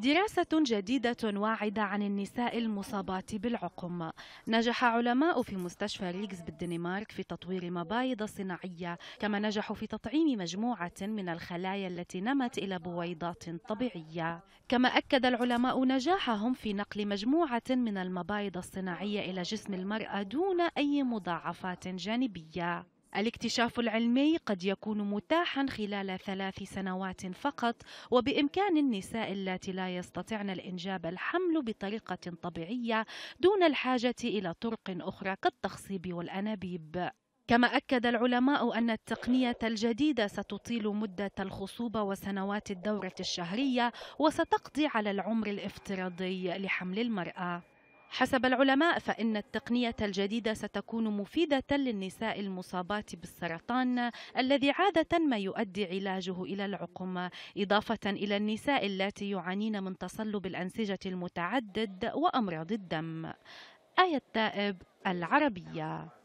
دراسة جديدة واعدة عن النساء المصابات بالعقم نجح علماء في مستشفى ريكس بالدنمارك في تطوير مبايض صناعية كما نجحوا في تطعيم مجموعة من الخلايا التي نمت إلى بويضات طبيعية كما أكد العلماء نجاحهم في نقل مجموعة من المبايض الصناعية إلى جسم المرأة دون أي مضاعفات جانبية الاكتشاف العلمي قد يكون متاحا خلال ثلاث سنوات فقط وبامكان النساء اللاتي لا يستطعن الانجاب الحمل بطريقه طبيعيه دون الحاجه الى طرق اخرى كالتخصيب والانابيب كما أكد العلماء أن التقنية الجديدة ستطيل مدة الخصوبة وسنوات الدورة الشهرية وستقضي على العمر الافتراضي لحمل المرأة حسب العلماء فإن التقنية الجديدة ستكون مفيدة للنساء المصابات بالسرطان الذي عادة ما يؤدي علاجه إلى العقم إضافة إلى النساء اللاتي يعانين من تصلب الأنسجة المتعدد وأمراض الدم آية تائب العربية